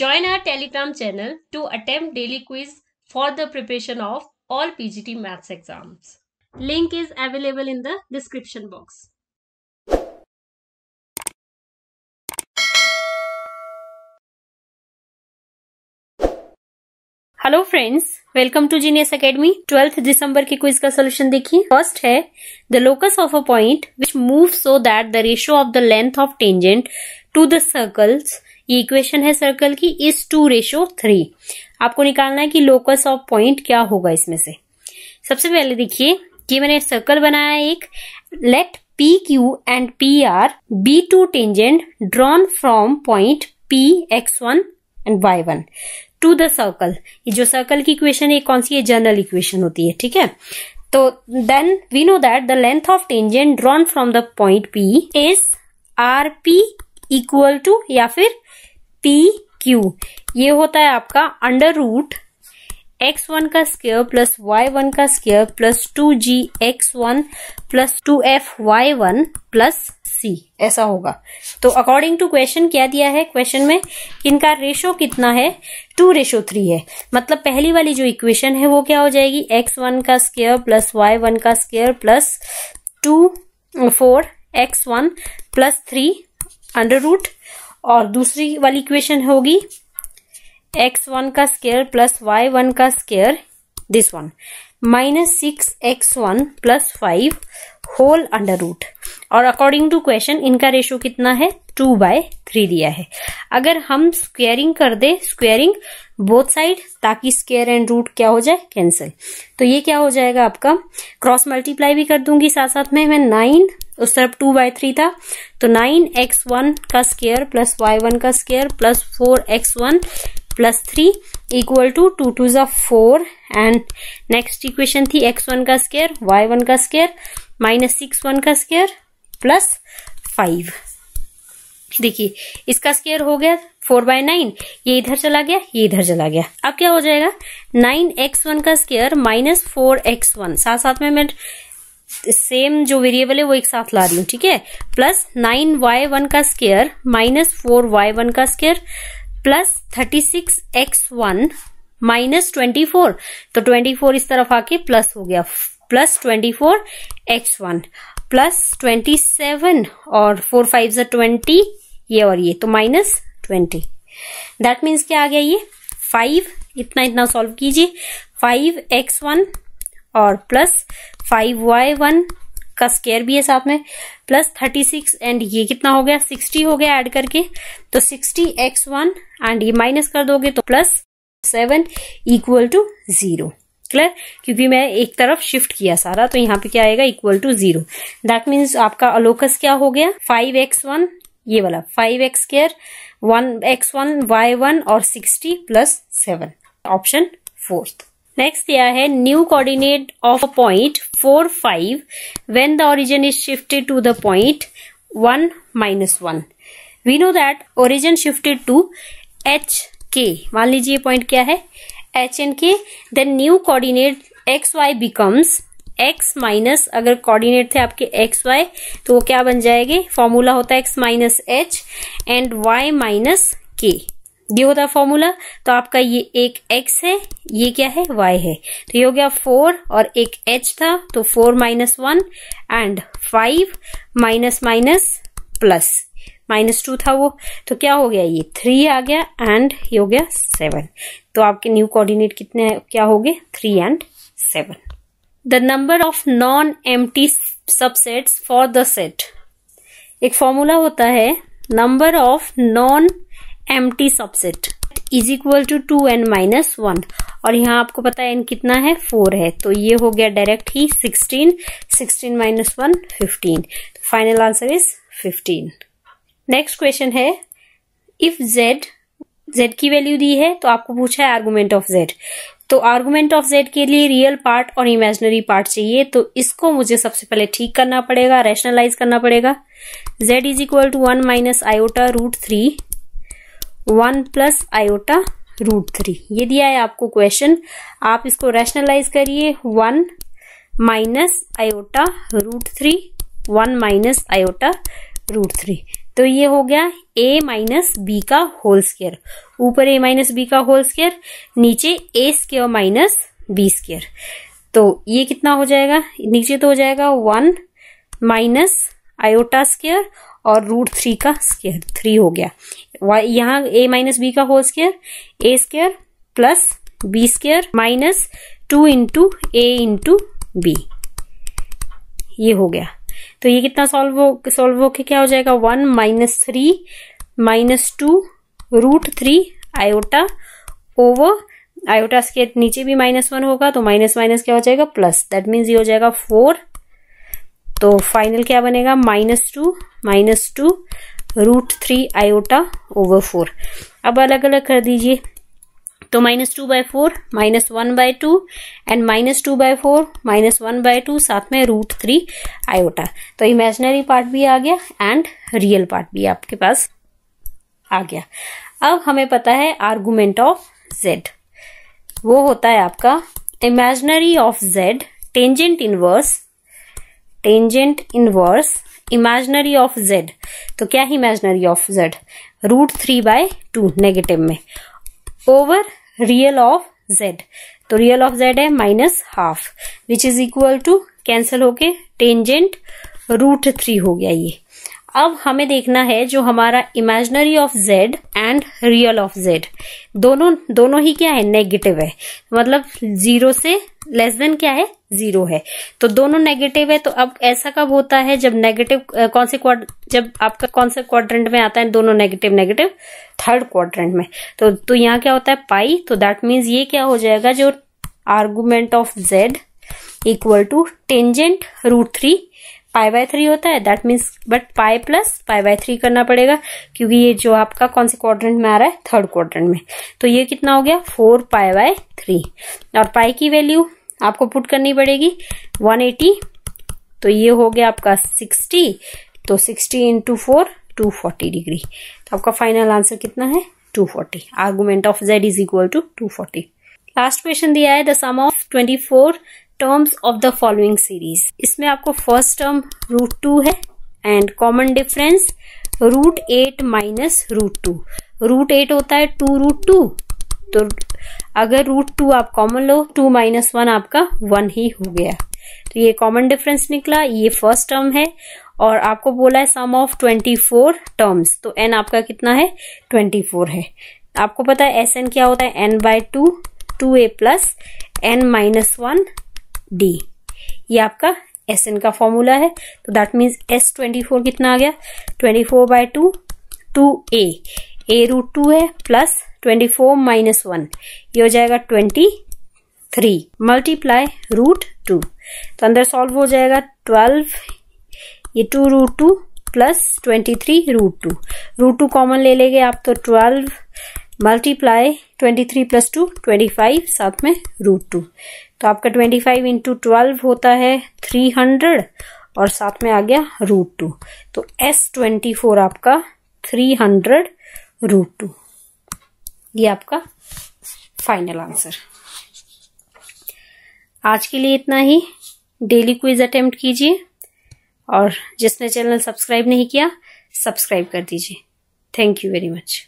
Join our Telegram channel to attempt daily quiz for the preparation of all PGT maths exams. Link is available in the description box. Hello friends welcome to genius academy twelfth December के quiz का solution देखिए first है the locus of a point which move so that the ratio of the length of tangent to the circles ये equation है circle की is two ratio three आपको निकालना है कि लोकस ऑफ पॉइंट क्या होगा इसमें से सबसे पहले देखिए कि मैंने सर्कल बनाया एक let P Q and P R be two tangent drawn from point P X one and Y one to the circle ये जो सर्कल की इक्वेशन है कौन सी है जनरल इक्वेशन होती है ठीक है तो then we know that the length of tangent drawn from the point P is R P equal to या फिर पी क्यू ये होता है आपका अंडर रूट एक्स वन का स्केयर प्लस वाई वन का square plus two G X one plus two F Y one plus C ऐसा होगा तो अकॉर्डिंग टू क्वेश्चन क्या दिया है क्वेश्चन में इनका रेशो कितना है टू रेशो थ्री है मतलब पहली वाली जो इक्वेशन है वो क्या हो जाएगी एक्स वन का स्केयर प्लस वाई वन का square plus two four x one plus three under root और दूसरी वाली इक्वेशन होगी एक्स वन का स्केयर प्लस वाई वन का square this one minus six x one plus five whole under root और according to question इनका ratio कितना है टू बाय थ्री दिया है अगर हम स्क्वेयरिंग कर दे स्क्वेयरिंग बोथ साइड ताकि स्क्वेयर एंड रूट क्या हो जाए कैंसिल तो ये क्या हो जाएगा आपका क्रॉस मल्टीप्लाई भी कर दूंगी साथ साथ में मैं नाइन उस तरफ टू बाय थ्री था तो नाइन एक्स वन का स्केयर प्लस वाई वन का square plus four x one plus three equal to two two जो फोर एंड नेक्स्ट इक्वेशन थी एक्स वन का स्केयर वाई वन का स्केयर माइनस सिक्स वन का square plus five देखिए इसका square हो गया फोर बाय नाइन ये इधर चला गया ये इधर चला गया अब क्या हो जाएगा नाइन एक्स वन का square minus four x one साथ साथ में मैं सेम जो वेरिएबल है वो एक साथ ला रही हूँ ठीक है प्लस नाइन वाई वन का square minus four y one का square plus thirty six x one minus twenty four तो ट्वेंटी फोर इस तरफ आके प्लस हो गया plus twenty four x one plus twenty seven और फोर फाइव जो ट्वेंटी ये और ये तो माइनस ट्वेंटी दैट मीन्स क्या आ गया ये फाइव इतना इतना सॉल्व कीजिए फाइव एक्स वन और प्लस फाइव वाई वन का स्केयर भी है साथ में प्लस थर्टी सिक्स एंड ये कितना हो गया सिक्सटी हो गया ऐड करके तो सिक्सटी एक्स वन एंड ये माइनस कर दोगे तो plus seven equal to zero clear क्योंकि मैं एक तरफ शिफ्ट किया सारा तो यहाँ पे क्या आएगा equal to zero that means आपका अलोकस क्या हो गया फाइव एक्स वन ये वाला five x square one x one y one और sixty plus seven option fourth next दिया है new coordinate of a point four five when the origin is shifted to the point one minus one we know that origin shifted to h k मान लीजिए point क्या है h and k then new coordinate x y becomes x minus अगर coordinate थे आपके x Y तो वो क्या बन जाएंगे फॉर्मूला होता है x minus h and y minus k ये होता फॉर्मूला तो आपका ये एक एक्स है ये क्या है वाई है तो ये हो गया फोर और एक एच था तो four minus one and five minus minus plus minus two था वो तो क्या हो गया ये थ्री आ गया एंड ये हो गया सेवन तो आपके न्यू कोऑर्डिनेट कितने क्या हो गए three and seven the number of non empty subsets for the set एक फॉर्मूला होता है number of non empty subset is equal to two n minus one और यहाँ आपको पता है एन कितना है फोर है तो ये हो गया डायरेक्ट ही sixteen sixteen minus one fifteen final answer is fifteen next question है इफ जेड जेड की वैल्यू दी है तो आपको पूछा है आर्गूमेंट ऑफ जेड तो आर्गूमेंट ऑफ जेड के लिए रियल पार्ट और इमेजनरी पार्ट चाहिए तो इसको मुझे सबसे पहले ठीक करना पड़ेगा रैशनलाइज करना पड़ेगा z is equal to one minus iota root three one plus iota root three ये दिया है आपको क्वेश्चन आप इसको रैशनलाइज करिए one minus iota root three one minus iota root three तो ये हो गया ए माइनस बी का होल स्केयर ऊपर ए माइनस बी का होल स्केयर नीचे a square minus b square तो ये कितना हो जाएगा नीचे तो हो जाएगा वन माइनस आयोटा स्केयर और रूट थ्री का स्केयर थ्री हो गया यहाँ ए माइनस बी का whole square a square plus b square minus two into a into b ये हो गया तो ये कितना सॉल्व हो सॉल्व होके क्या हो जाएगा one minus three minus two root three iota over iota square नीचे भी माइनस वन होगा तो माइनस माइनस क्या हो जाएगा प्लस दैट मीन्स ये हो जाएगा फोर तो फाइनल क्या बनेगा minus two minus two root three iota over four अब अलग अलग कर दीजिए तो minus two by four minus one by two and minus two by four minus one by two साथ में रूट थ्री आयोटा तो इमेजनरी पार्ट भी आ गया एंड रियल पार्ट भी आपके पास आ गया अब हमें पता है आर्गूमेंट ऑफ जेड वो होता है आपका imaginary of z tangent inverse tangent inverse imaginary of z तो क्या है imaginary of z root three by two negative में ओवर रियल ऑफ जेड तो रियल ऑफ जेड है minus half which is equal to cancel होके tangent root three हो गया ये अब हमें देखना है जो हमारा imaginary of z and real of z दोनों दोनों ही क्या है नेगेटिव है मतलब जीरो से लेस देन क्या है जीरो है तो दोनों नेगेटिव है तो अब ऐसा कब होता है जब नेगेटिव कौन से क्वार जब आपका कौन से क्वाड्रेंट में आता है दोनों नेगेटिव नेगेटिव थर्ड क्वाड्रेंट में तो तो यहाँ क्या होता है पाई तो दैट मीन्स ये क्या हो जाएगा जो argument of z equal to tangent root three pi by three होता है that means but pi plus pi by three करना पड़ेगा क्योंकि ये जो आपका कौन से क्वाड्रेंट में आ रहा है थर्ड क्वाड्रेंट में तो ये कितना हो गया फोर पाई बाय थ्री और पाई की वैल्यू आपको पुट करनी पड़ेगी 180 तो ये हो गया आपका 60 तो 60 इंटू फोर टू डिग्री तो आपका फाइनल आंसर कितना है 240 argument of z is equal to two last question दिया है the sum of 24 terms of the following series इसमें आपको फर्स्ट टर्म रूट टू है and common difference root eight minus root two root eight होता है two root two तो अगर root two आप कॉमन लो टू माइनस वन आपका वन ही हो गया तो ये कॉमन डिफरेंस निकला ये फर्स्ट टर्म है और आपको बोला है sum of twenty four terms तो एन आपका कितना है ट्वेंटी फोर है आपको पता है एस एन क्या होता है n by two two a plus n minus one d ये आपका एस एन का फॉर्मूला है तो that means s twenty four कितना आ गया twenty four by two two a a root two है plus twenty four minus one ये हो जाएगा twenty three multiply root two तो अंदर सॉल्व हो जाएगा ट्वेल्व ये two root two plus twenty three root two root two common ले लेंगे आप तो twelve multiply twenty three plus two twenty five साथ में रूट टू तो आपका ट्वेंटी फाइव इंटू ट्वेल्व होता है थ्री हंड्रेड और साथ में आ गया रूट टू तो एस ट्वेंटी फोर आपका थ्री हंड्रेड रूट टू ये आपका फाइनल आंसर आज के लिए इतना ही डेली क्विज अटेम्प्ट कीजिए और जिसने चैनल सब्सक्राइब नहीं किया सब्सक्राइब कर दीजिए थैंक यू वेरी मच